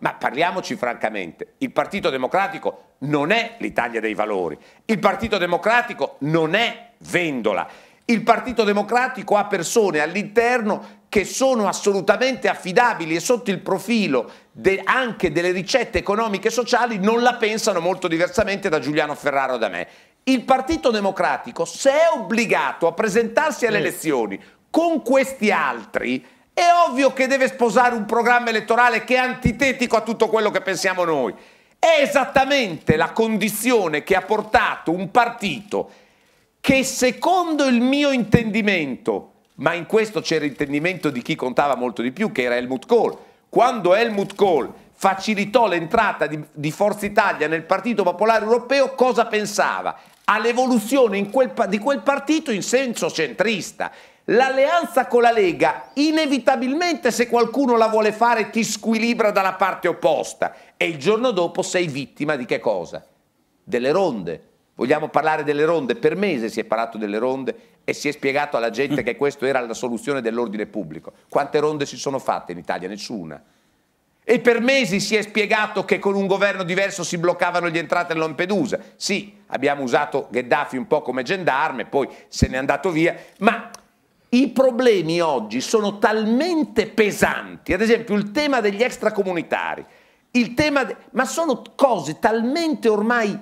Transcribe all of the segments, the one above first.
Ma parliamoci francamente, il Partito Democratico non è l'Italia dei valori, il Partito Democratico non è Vendola, il Partito Democratico ha persone all'interno che sono assolutamente affidabili e sotto il profilo de anche delle ricette economiche e sociali non la pensano molto diversamente da Giuliano Ferraro o da me. Il Partito Democratico, se è obbligato a presentarsi alle elezioni con questi altri, è ovvio che deve sposare un programma elettorale che è antitetico a tutto quello che pensiamo noi. È esattamente la condizione che ha portato un partito che secondo il mio intendimento, ma in questo c'era l'intendimento di chi contava molto di più, che era Helmut Kohl, quando Helmut Kohl facilitò l'entrata di, di, Forza Italia nel Partito Popolare Europeo, cosa pensava? all'evoluzione in quel, di quel partito in senso centrista. L'alleanza con la Lega inevitabilmente se qualcuno la vuole fare ti squilibra dalla parte opposta e il giorno dopo sei vittima di che cosa? Delle ronde. Vogliamo parlare delle ronde? Per mese si è parlato delle ronde e si è spiegato alla gente che questa era la soluzione dell'ordine pubblico. Quante ronde si sono fatte in Italia? Nessuna. E per mesi si è spiegato che con un governo diverso si bloccavano le entrate a Lampedusa. Sì, abbiamo usato Gheddafi un po' come gendarme, poi se n'è andato via, ma i problemi oggi sono talmente pesanti, ad esempio il tema degli extracomunitari, il tema ma sono cose talmente ormai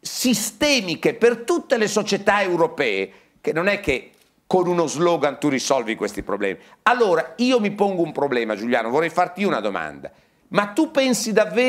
sistemiche per tutte le società europee che non è che con uno slogan tu risolvi questi problemi. Allora, io mi pongo un problema, Giuliano, vorrei farti una domanda. Ma tu pensi davvero...